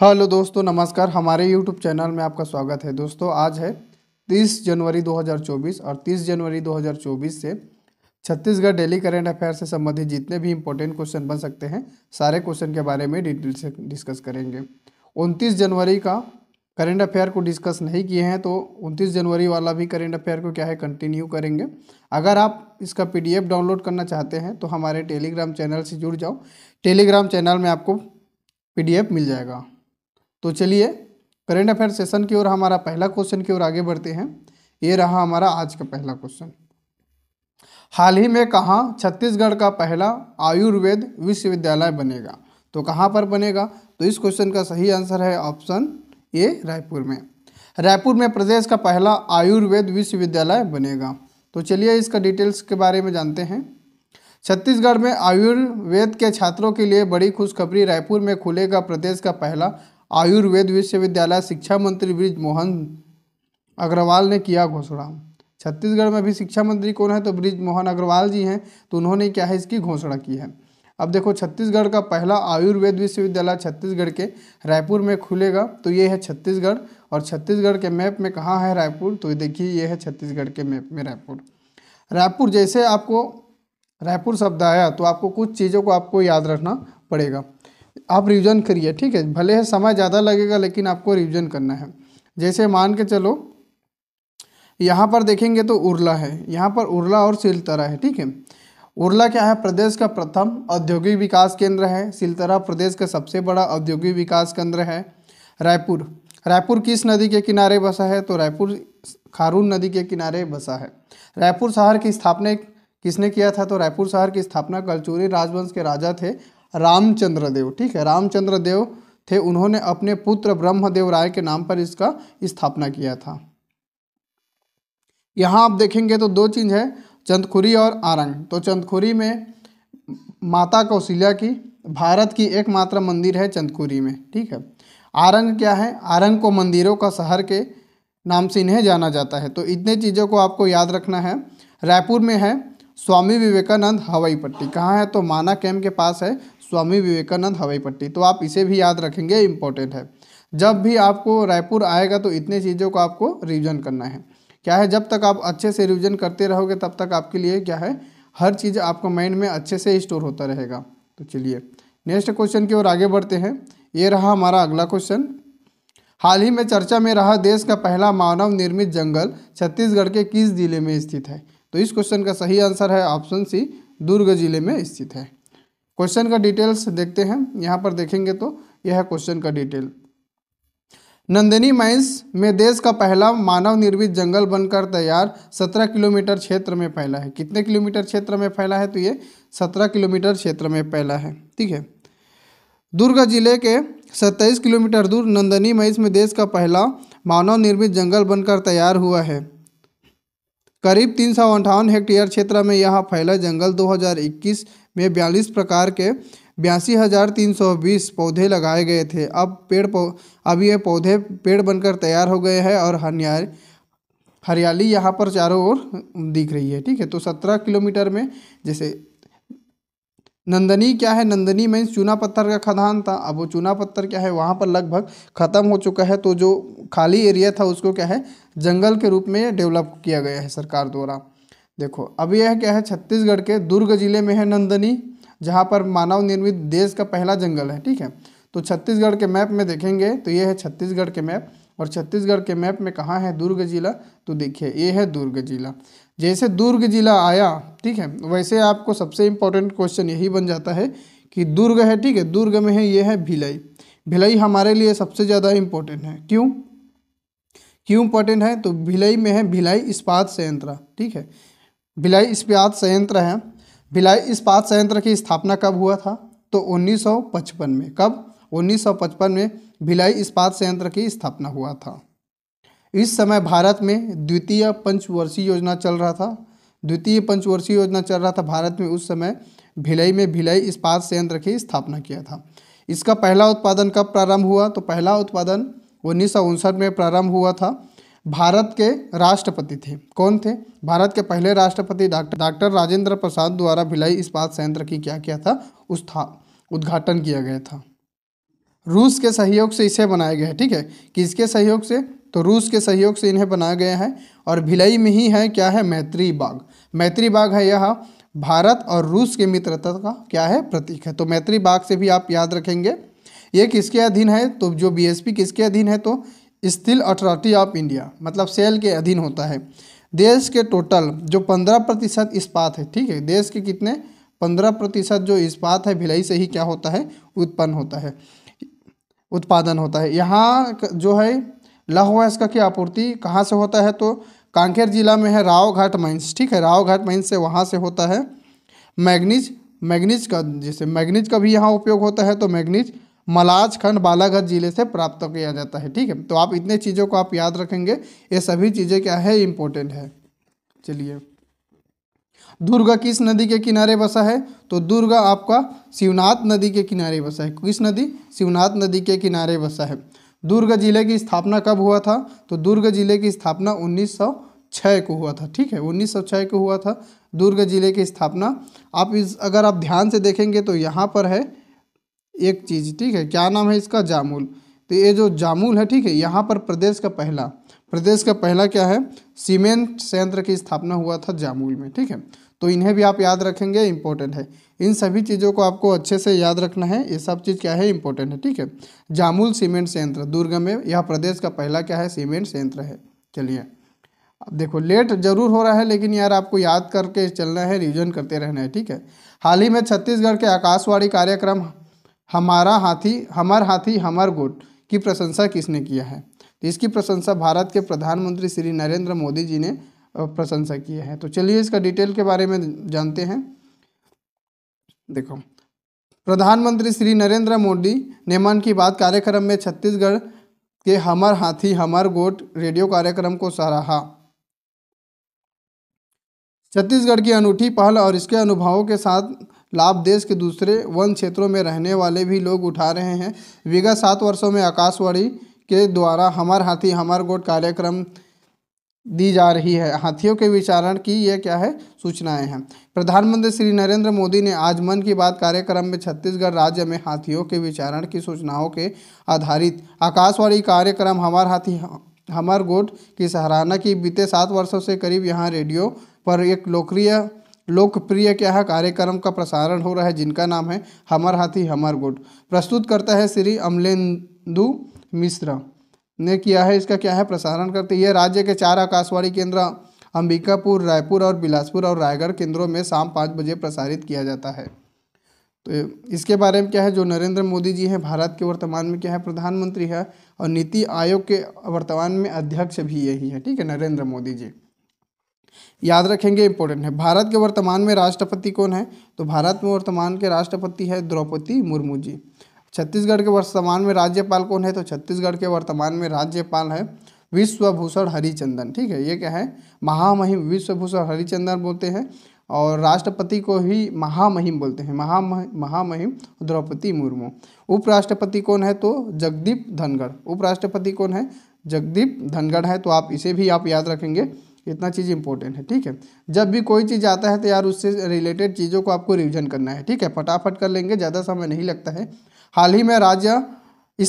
हाँ, हेलो दोस्तों नमस्कार हमारे यूट्यूब चैनल में आपका स्वागत है दोस्तों आज है 30 जनवरी 2024 और 30 जनवरी 2024 से छत्तीसगढ़ डेली करेंट अफेयर से संबंधित जितने भी इंपॉर्टेंट क्वेश्चन बन सकते हैं सारे क्वेश्चन के बारे में डिटेल से डिस्कस करेंगे 29 जनवरी का करेंट अफेयर को डिस्कस नहीं किए हैं तो उनतीस जनवरी वाला भी करेंट अफेयर को क्या है कंटिन्यू करेंगे अगर आप इसका पी डाउनलोड करना चाहते हैं तो हमारे टेलीग्राम चैनल से जुड़ जाओ टेलीग्राम चैनल में आपको पी मिल जाएगा तो चलिए करेंट अफेयर सेशन की ओर हमारा पहला क्वेश्चन की ओर आगे बढ़ते हैं ये रहा हमारा आज का पहला क्वेश्चन हाल ही में कहाँ छत्तीसगढ़ का पहला आयुर्वेद विश्वविद्यालय बनेगा तो कहाँ पर बनेगा तो इस क्वेश्चन का सही आंसर है ऑप्शन ए रायपुर में रायपुर में प्रदेश का पहला आयुर्वेद विश्वविद्यालय बनेगा तो चलिए इसका डिटेल्स के बारे में जानते हैं छत्तीसगढ़ में आयुर्वेद के छात्रों के लिए बड़ी खुशखबरी रायपुर में खुलेगा प्रदेश का पहला आयुर्वेद विश्वविद्यालय शिक्षा मंत्री ब्रिज मोहन अग्रवाल ने किया घोषणा छत्तीसगढ़ में भी शिक्षा मंत्री कौन है तो ब्रिज मोहन अग्रवाल जी हैं तो उन्होंने क्या है इसकी घोषणा की है अब देखो छत्तीसगढ़ का पहला आयुर्वेद विश्वविद्यालय छत्तीसगढ़ के रायपुर में खुलेगा तो ये है छत्तीसगढ़ और छत्तीसगढ़ के मैप में कहाँ है रायपुर तो देखिए ये है छत्तीसगढ़ के मैप में रायपुर रायपुर जैसे आपको रायपुर शब्द आया तो आपको कुछ चीज़ों को आपको याद रखना पड़ेगा आप रिविज़न करिए ठीक है भले है समय ज़्यादा लगेगा लेकिन आपको रिविज़न करना है जैसे मान के चलो यहाँ पर देखेंगे तो उर्ला है यहाँ पर उर्ला और सिलतरा है ठीक है उर्ला क्या है प्रदेश का प्रथम औद्योगिक विकास केंद्र है सिलतरा प्रदेश का सबसे बड़ा औद्योगिक विकास केंद्र है रायपुर रायपुर किस नदी के किनारे बसा है तो रायपुर खारून नदी के किनारे बसा है रायपुर शहर की स्थापना किसने किया था तो रायपुर शहर की स्थापना कलचूरी राजवंश के राजा थे रामचंद्र देव ठीक है रामचंद्र देव थे उन्होंने अपने पुत्र ब्रह्मदेव राय के नाम पर इसका स्थापना किया था यहाँ आप देखेंगे तो दो चीज़ है चंदखुरी और आरंग तो चंदखुरी में माता कौशल्या की भारत की एकमात्र मंदिर है चंदखुरी में ठीक है आरंग क्या है आरंग को मंदिरों का शहर के नाम से इन्हें जाना जाता है तो इतने चीज़ों को आपको याद रखना है रायपुर में है स्वामी विवेकानंद हवाई पट्टी कहाँ है तो माना कैम्प के पास है स्वामी विवेकानंद हवाई पट्टी तो आप इसे भी याद रखेंगे इम्पोर्टेंट है जब भी आपको रायपुर आएगा तो इतने चीज़ों को आपको रिविजन करना है क्या है जब तक आप अच्छे से रिविजन करते रहोगे तब तक आपके लिए क्या है हर चीज़ आपका माइंड में अच्छे से स्टोर होता रहेगा तो चलिए नेक्स्ट क्वेश्चन की ओर आगे बढ़ते हैं ये रहा हमारा अगला क्वेश्चन हाल ही में चर्चा में रहा देश का पहला मानव निर्मित जंगल छत्तीसगढ़ के किस जिले में स्थित है तो इस क्वेश्चन का सही आंसर है ऑप्शन सी दुर्ग जिले में स्थित है क्वेश्चन का डिटेल्स देखते हैं यहाँ पर देखेंगे तो यह है क्वेश्चन का डिटेल नंदिनी माइंस में देश का पहला मानव निर्मित जंगल बनकर तैयार सत्रह किलोमीटर क्षेत्र में फैला है कितने किलोमीटर क्षेत्र में फैला है तो ये सत्रह किलोमीटर क्षेत्र में फैला है ठीक है दुर्ग जिले के सत्ताईस किलोमीटर दूर नंदनी मईस में देश का पहला मानव निर्मित जंगल बनकर तैयार हुआ है करीब तीन सौ अंठावन हेक्टेयर क्षेत्र में यह फैला जंगल 2021 में बयालीस प्रकार के बयासी हज़ार तीन सौ बीस पौधे लगाए गए थे अब पेड़ पौ अब ये पौधे पेड़ बनकर तैयार हो गए हैं और हनियार हरियाली यहाँ पर चारों ओर दिख रही है ठीक है तो सत्रह किलोमीटर में जैसे नंदनी क्या है नंदनी मीन्स चूना पत्थर का खदान था अब वो चूना पत्थर क्या है वहाँ पर लगभग ख़त्म हो चुका है तो जो खाली एरिया था उसको क्या है जंगल के रूप में डेवलप किया गया है सरकार द्वारा देखो अब यह क्या है छत्तीसगढ़ के दुर्ग जिले में है नंदनी जहाँ पर मानव निर्मित देश का पहला जंगल है ठीक है तो छत्तीसगढ़ के मैप में देखेंगे तो ये है छत्तीसगढ़ के मैप और छत्तीसगढ़ के मैप में कहाँ है दुर्ग जिला तो देखिए ये है दुर्ग जिला जैसे दुर्ग जिला आया ठीक है वैसे आपको सबसे इम्पोर्टेंट क्वेश्चन यही बन जाता है कि दुर्ग है ठीक है दुर्ग में है ये है भिलाई भिलाई हमारे लिए सबसे ज़्यादा इम्पोर्टेंट है क्यों क्यों इम्पोर्टेंट है तो भिलाई में है भिलाई इस्पात संयंत्र ठीक है भिलाई इस्पात संयंत्र है भिलाई इस्पात संयंत्र की स्थापना कब हुआ था तो 1955 में कब 1955 में भिलाई इस्पात संयंत्र की स्थापना हुआ था इस समय भारत में द्वितीय पंचवर्षीय योजना चल रहा था द्वितीय पंचवर्षीय योजना चल रहा था भारत में उस समय भिलाई में भिलाई इस्पात संयंत्र की स्थापना किया था इसका पहला उत्पादन कब प्रारंभ हुआ तो पहला उत्पादन उन्नीस में प्रारंभ हुआ था भारत के राष्ट्रपति थे कौन थे भारत के पहले राष्ट्रपति डॉक्टर डॉक्टर राजेंद्र प्रसाद द्वारा भिलाई इस्पात संयंत्र की क्या किया था उस था उद्घाटन किया गया था रूस के सहयोग से इसे बनाया गया है ठीक है किसके सहयोग से तो रूस के सहयोग से इन्हें बनाया गया है और भिलाई में ही है क्या है मैत्री बाग मैत्री बाग है यह भारत और रूस के मित्रता का क्या है प्रतीक है तो मैत्री बाग से भी आप याद रखेंगे ये किसके अधीन है तो जो बी किसके अधीन है तो स्टील अथॉरिटी ऑफ इंडिया मतलब सेल के अधीन होता है देश के टोटल जो पंद्रह प्रतिशत इस्पात है ठीक है देश के कितने पंद्रह प्रतिशत जो इस्पात है भिलाई से ही क्या होता है उत्पन्न होता है उत्पादन होता है यहाँ जो है लौह वयस्क की आपूर्ति कहाँ से होता है तो कांकेर जिला में है राव घाट माइंस ठीक है राव घाट माइंस से वहाँ से होता है मैग्नीज मैग्नीज का जैसे मैग्नीज का भी यहाँ उपयोग होता है तो मैग्नीज मलाज खंड बालाघाट जिले से प्राप्त किया जाता है ठीक है तो आप इतने चीज़ों को आप याद रखेंगे ये सभी चीज़ें क्या है इम्पोर्टेंट है चलिए दुर्गा किस नदी के किनारे बसा है तो दुर्गा आपका शिवनाथ नदी के किनारे बसा है किस नदी शिवनाथ नदी के किनारे बसा है दुर्ग जिले की स्थापना कब हुआ था तो दुर्ग जिले की स्थापना 1906 को हुआ था ठीक है 1906 को हुआ था दुर्ग जिले की स्थापना आप इस अगर आप ध्यान से देखेंगे तो यहाँ पर है एक चीज़ ठीक है क्या नाम है इसका जामुल तो ये जो जामुल है ठीक है यहाँ पर प्रदेश का पहला प्रदेश का पहला क्या है सीमेंट संयंत्र की स्थापना हुआ था जामुल में ठीक है तो इन्हें भी आप याद रखेंगे इंपॉर्टेंट है इन सभी चीज़ों को आपको अच्छे से याद रखना है ये सब चीज़ क्या है इंपॉर्टेंट है ठीक है जामुल सीमेंट संयंत्र दुर्ग में यह प्रदेश का पहला क्या है सीमेंट संयंत्र है चलिए अब देखो लेट जरूर हो रहा है लेकिन यार आपको याद करके चलना है रिविजन करते रहना है ठीक है हाल ही में छत्तीसगढ़ के आकाशवाणी कार्यक्रम हमारा हाथी हमार हाथी हमार गुट की प्रशंसा किसने किया है तो इसकी प्रशंसा भारत के प्रधानमंत्री श्री नरेंद्र मोदी जी ने प्रशंसा किए हैं तो चलिए इसका डिटेल के बारे में जानते हैं देखो प्रधानमंत्री श्री नरेंद्र मोदी ने मन की बात कार्यक्रम में छत्तीसगढ़ के हमर हाथी हमर गोट रेडियो कार्यक्रम को सराहा छत्तीसगढ़ की अनूठी पहल और इसके अनुभवों के साथ लाभ देश के दूसरे वन क्षेत्रों में रहने वाले भी लोग उठा रहे हैं विगत सात वर्षों में आकाशवाणी के द्वारा हमर हाथी हमर गोट कार्यक्रम दी जा रही है हाथियों के विचारण की यह क्या है सूचनाएं हैं प्रधानमंत्री श्री नरेंद्र मोदी ने आज मन की बात कार्यक्रम में छत्तीसगढ़ राज्य में हाथियों के विचारण की सूचनाओं के आधारित आकाशवाणी कार्यक्रम हमार हाथी हमार गोट की सराहना की बीते सात वर्षों से करीब यहाँ रेडियो पर एक लोकप्रिय लोकप्रिय क्या है कार्यक्रम का प्रसारण हो रहा है जिनका नाम है हमर हाथी हमर गोट प्रस्तुत करता है श्री अमलेंदु मिश्रा ने किया है इसका क्या है प्रसारण करते यह राज्य के चार आकाशवाणी केंद्र अंबिकापुर रायपुर और बिलासपुर और रायगढ़ केंद्रों में शाम पाँच बजे प्रसारित किया जाता है तो इसके बारे में क्या है जो नरेंद्र मोदी जी हैं भारत के वर्तमान में क्या है प्रधानमंत्री है और नीति आयोग के वर्तमान में अध्यक्ष भी यही है ठीक है नरेंद्र मोदी जी याद रखेंगे इम्पोर्टेंट है भारत के वर्तमान में राष्ट्रपति कौन है तो भारत में वर्तमान के राष्ट्रपति है द्रौपदी मुर्मू जी छत्तीसगढ़ के वर्तमान में राज्यपाल कौन है तो छत्तीसगढ़ के वर्तमान में राज्यपाल है विश्वभूषण हरिचंदन ठीक है ये क्या है महामहिम विश्वभूषण हरिचंदन बोलते हैं और राष्ट्रपति को ही महामहिम बोलते हैं महामहिम महामहिम द्रौपदी मुर्मू उपराष्ट्रपति कौन है तो जगदीप धनगढ़ उपराष्ट्रपति कौन है जगदीप धनगढ़ है तो आप इसे भी आप याद रखेंगे इतना चीज़ इंपॉर्टेंट है ठीक है जब भी कोई चीज़ आता है तो यार उससे रिलेटेड चीज़ों को आपको रिविजन करना है ठीक है फटाफट कर लेंगे ज़्यादा समय नहीं लगता है हाल ही में राज्य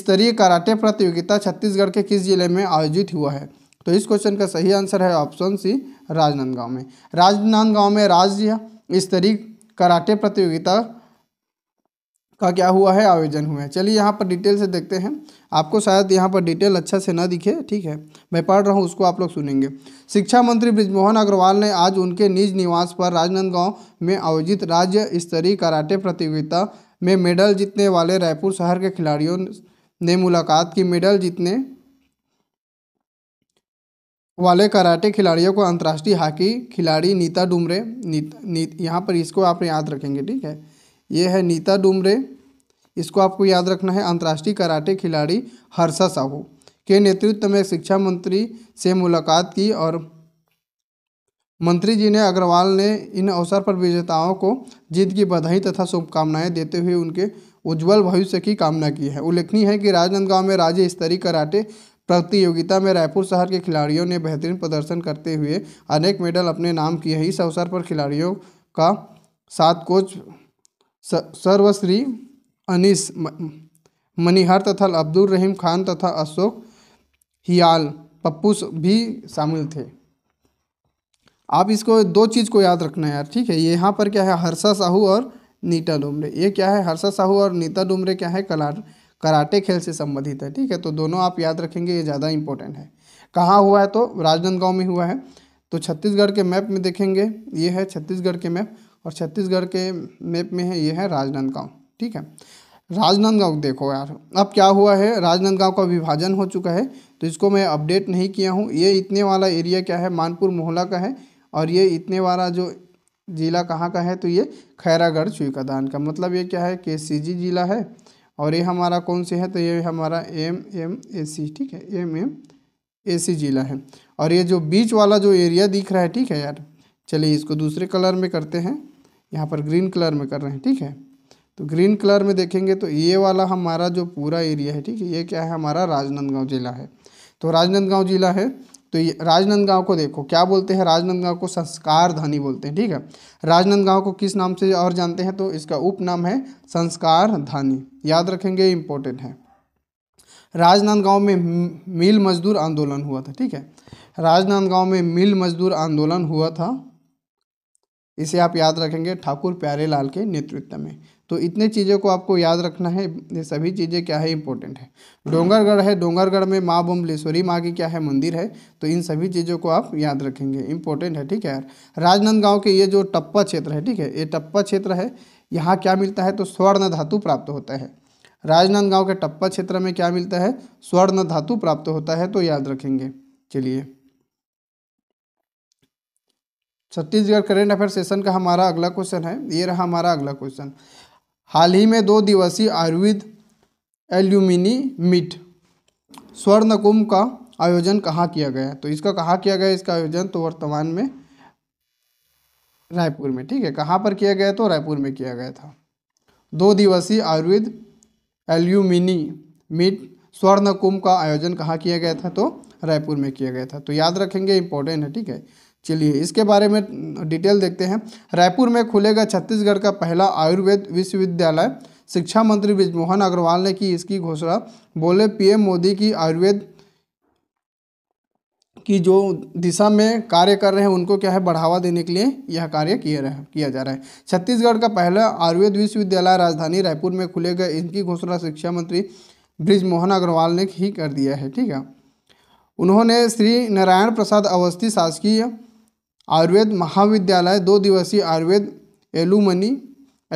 स्तरीय कराटे प्रतियोगिता छत्तीसगढ़ के किस जिले में आयोजित हुआ है तो इस क्वेश्चन का सही आंसर है ऑप्शन सी राजनांदगांव में राजनांदगांव में राज्य स्तरीय कराटे प्रतियोगिता का क्या हुआ है आयोजन हुआ है चलिए यहाँ पर डिटेल से देखते हैं आपको शायद यहाँ पर डिटेल अच्छा से ना दिखे ठीक है मैं पढ़ रहा हूँ उसको आप लोग सुनेंगे शिक्षा मंत्री ब्रिजमोहन अग्रवाल ने आज उनके निज निवास पर राजनांदगांव में आयोजित राज्य स्तरीय कराटे प्रतियोगिता में मेडल जीतने वाले रायपुर शहर के खिलाड़ियों ने मुलाकात की मेडल जीतने वाले कराटे खिलाड़ियों को अंतर्राष्ट्रीय हॉकी खिलाड़ी नीता डुमरे नीत, नीत यहाँ पर इसको आप याद रखेंगे ठीक है ये है नीता डुमरे इसको आपको याद रखना है अंतर्राष्ट्रीय कराटे खिलाड़ी हर्षा साहू के नेतृत्व में शिक्षा मंत्री से मुलाकात की और मंत्री जी ने अग्रवाल ने इन अवसर पर विजेताओं को जीत की बधाई तथा शुभकामनाएं देते हुए उनके उज्जवल भविष्य की कामना की है उल्लेखनीय है कि राजनांदगांव में राज्य स्तरीय कराटे प्रतियोगिता में रायपुर शहर के खिलाड़ियों ने बेहतरीन प्रदर्शन करते हुए अनेक मेडल अपने नाम किए हैं इस अवसर पर खिलाड़ियों का साथ कोच सर्वश्री अनिस मनिहार तथा अब्दुल रहीम खान तथा अशोक हियाल पप्पूस भी शामिल थे आप इसको दो चीज़ को याद रखना है यार ठीक है ये यहाँ पर क्या है हर्षा साहू और नीता डुमरे ये क्या है हर्षा साहू और नीता डुमरे क्या है कला कराटे खेल से संबंधित है ठीक है तो दोनों आप याद रखेंगे ये ज़्यादा इंपॉर्टेंट है कहाँ हुआ है तो राजनांदगांव में हुआ है तो छत्तीसगढ़ के मैप में देखेंगे ये है छत्तीसगढ़ के मैप और छत्तीसगढ़ के मैप में है ये है राजनांदगांव ठीक है राजनांदगांव देखो यार अब क्या हुआ है राजनांदगांव का विभाजन हो चुका है तो इसको मैं अपडेट नहीं किया हूँ ये इतने वाला एरिया क्या है मानपुर मोहला का है और ये इतने वाला जो ज़िला कहाँ का है तो ये खैरागढ़ चुईकादान का मतलब ये क्या है के सी जी ज़िला है और ये हमारा कौन से है तो ये हमारा एम एम ए सी ठीक है एम एम ए सी ज़िला है और ये जो बीच वाला जो एरिया दिख रहा है ठीक है यार चलिए इसको दूसरे कलर में करते हैं यहाँ पर ग्रीन कलर में कर रहे हैं ठीक है तो ग्रीन कलर में देखेंगे तो ये वाला हमारा जो पूरा एरिया है ठीक है ये क्या है हमारा राजनांदगांव ज़िला है तो राजनांदगांव ज़िला है तो ये राजनंदगांव को देखो क्या बोलते हैं राजनांदगांव को संस्कार धनी बोलते हैं ठीक है राजनंदगांव को किस नाम से और जानते हैं तो इसका उपनाम है संस्कार धनी याद रखेंगे इंपॉर्टेंट है राजनांदगांव में मिल मजदूर आंदोलन हुआ था ठीक है राजनांदगांव में मिल मजदूर आंदोलन हुआ था इसे आप याद रखेंगे ठाकुर प्यारेलाल के नेतृत्व में तो इतने चीज़ों को आपको याद रखना है ये सभी चीज़ें क्या है इंपॉर्टेंट है डोंगरगढ़ है डोंगरगढ़ में माँ बम्बलेश्वरी माँ की क्या है मंदिर है तो इन सभी चीज़ों को आप याद रखेंगे इंपॉर्टेंट है ठीक है यार राजनांदगांव के ये जो टप्पा क्षेत्र है ठीक है ये टप्पा क्षेत्र है यहाँ क्या मिलता है तो स्वर्ण धातु प्राप्त होता है राजनंदगांव के टप्पा क्षेत्र में क्या मिलता है स्वर्ण धातु प्राप्त होता है तो याद रखेंगे चलिए छत्तीसगढ़ करेंट अफेयर सेशन का हमारा अगला क्वेश्चन है ये रहा हमारा अगला क्वेश्चन हाल ही में दो दिवसीय आयुर्वेद एल्यूमिनी मीट स्वर्ण कुंभ का आयोजन कहाँ किया गया तो इसका कहाँ किया गया इसका आयोजन तो वर्तमान में रायपुर में ठीक है कहाँ पर किया गया तो रायपुर में किया गया था दो दिवसीय आयुर्वेद एल्यूमिनी मीट स्वर्ण कुंभ का आयोजन कहाँ किया गया था तो रायपुर में किया गया था तो याद रखेंगे इंपॉर्टेंट है ठीक है चलिए इसके बारे में डिटेल देखते हैं रायपुर में खुलेगा छत्तीसगढ़ का पहला आयुर्वेद विश्वविद्यालय शिक्षा मंत्री बृजमोहन अग्रवाल ने की इसकी घोषणा बोले पीएम मोदी की आयुर्वेद की जो दिशा में कार्य कर रहे हैं उनको क्या है बढ़ावा देने के लिए यह कार्य किया रहे किया जा रहा है छत्तीसगढ़ का पहला आयुर्वेद विश्वविद्यालय राजधानी रायपुर में खुलेगा इनकी घोषणा शिक्षा मंत्री बृजमोहन अग्रवाल ने ही कर दिया है ठीक है उन्होंने श्री नारायण प्रसाद अवस्थी शासकीय आयुर्वेद महाविद्यालय दो दिवसीय आयुर्वेद एलुमनी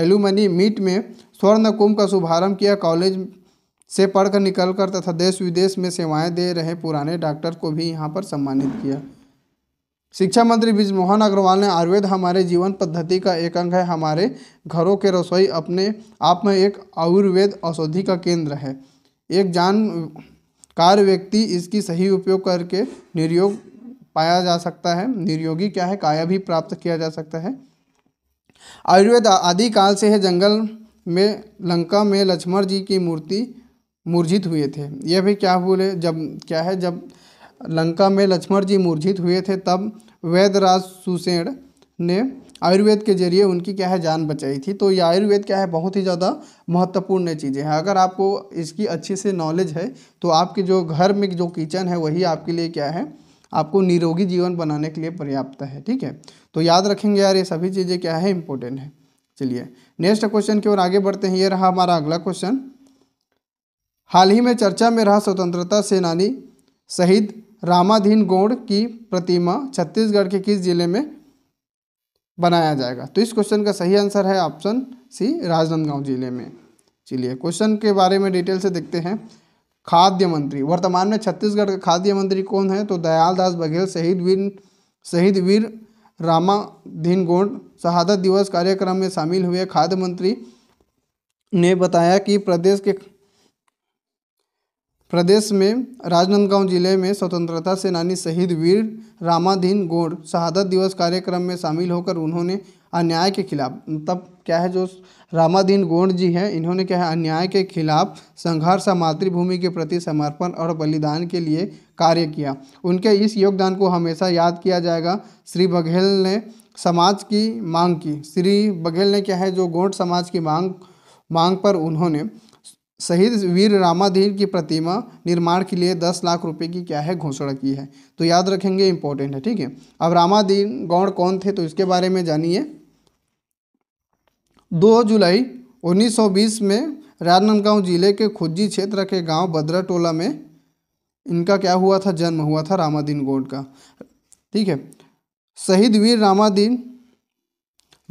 एलुमनी मीट में स्वर्ण कुंभ का शुभारंभ किया कॉलेज से पढ़कर निकलकर तथा देश विदेश में सेवाएं दे रहे पुराने डॉक्टर को भी यहाँ पर सम्मानित किया शिक्षा मंत्री बिजमोहन अग्रवाल ने आयुर्वेद हमारे जीवन पद्धति का एक अंग है हमारे घरों के रसोई अपने आप में एक आयुर्वेद औषधि का केंद्र है एक जानकार व्यक्ति इसकी सही उपयोग करके निर्योग पाया जा सकता है निर्योगी क्या है काया भी प्राप्त किया जा सकता है आयुर्वेद आदिकाल से है जंगल में लंका में लक्ष्मण जी की मूर्ति मूर्जित हुए थे यह भी क्या बोले जब क्या है जब लंका में लक्ष्मण जी मूर्जित हुए थे तब वैदराज सुसेण ने आयुर्वेद के जरिए उनकी क्या है जान बचाई थी तो ये आयुर्वेद क्या है बहुत ही ज़्यादा महत्वपूर्ण चीज़ें हैं अगर आपको इसकी अच्छी से नॉलेज है तो आपके जो घर में जो किचन है वही आपके लिए क्या है आपको निरोगी जीवन बनाने के लिए पर्याप्त है ठीक है तो याद रखेंगे यार ये सभी चीज़ें क्या है इंपॉर्टेंट है चलिए नेक्स्ट क्वेश्चन की ओर आगे बढ़ते हैं ये रहा हमारा अगला क्वेश्चन हाल ही में चर्चा में रहा स्वतंत्रता सेनानी शहीद रामाधीन गौड़ की प्रतिमा छत्तीसगढ़ के किस जिले में बनाया जाएगा तो इस क्वेश्चन का सही आंसर है ऑप्शन सी राजनांदगांव जिले में चलिए क्वेश्चन के बारे में डिटेल से देखते हैं खाद्य मंत्री वर्तमान में छत्तीसगढ़ के खाद्य मंत्री कौन है तो दयाल दास बघेल शहीद वीर शहीद वीर रामाधीन गोंड शहादत दिवस कार्यक्रम में शामिल हुए खाद्य मंत्री ने बताया कि प्रदेश के प्रदेश में राजनांदगांव जिले में स्वतंत्रता सेनानी शहीद वीर रामाधीन गोंड शहादत दिवस कार्यक्रम में शामिल होकर उन्होंने अन्याय के खिलाफ तब क्या है जो रामादीन गोंड जी हैं इन्होंने क्या है अन्याय के खिलाफ संघर्ष मातृभूमि के प्रति समर्पण और बलिदान के लिए कार्य किया उनके इस योगदान को हमेशा याद किया जाएगा श्री बघेल ने समाज की मांग की श्री बघेल ने क्या है जो गोंड समाज की मांग मांग पर उन्होंने शहीद वीर रामाधीन की प्रतिमा निर्माण के लिए दस लाख रुपए की क्या है घोषणा की है तो याद रखेंगे इम्पोर्टेंट है ठीक है अब रामाधीन गौड़ कौन थे तो इसके बारे में जानिए दो जुलाई 1920 में राजनांदगांव जिले के खुज्जी क्षेत्र के गांव बद्रा टोला में इनका क्या हुआ था जन्म हुआ था रामादीन गोड का ठीक है शहीद वीर रामादीन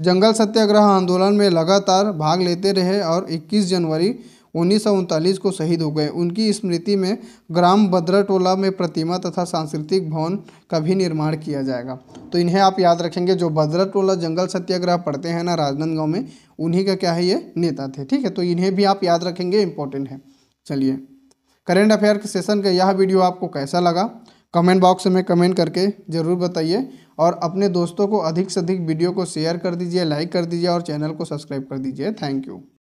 जंगल सत्याग्रह आंदोलन में लगातार भाग लेते रहे और 21 जनवरी उन्नीस को शहीद हो गए उनकी स्मृति में ग्राम टोला में प्रतिमा तथा सांस्कृतिक भवन का भी निर्माण किया जाएगा तो इन्हें आप याद रखेंगे जो टोला जंगल सत्याग्रह पढ़ते हैं ना राजनांदगांव में उन्हीं का क्या है ये नेता थे ठीक है तो इन्हें भी आप याद रखेंगे इंपॉर्टेंट है चलिए करेंट अफेयर के सेशन का यह वीडियो आपको कैसा लगा कमेंट बॉक्स में कमेंट करके ज़रूर बताइए और अपने दोस्तों को अधिक से अधिक वीडियो को शेयर कर दीजिए लाइक कर दीजिए और चैनल को सब्सक्राइब कर दीजिए थैंक यू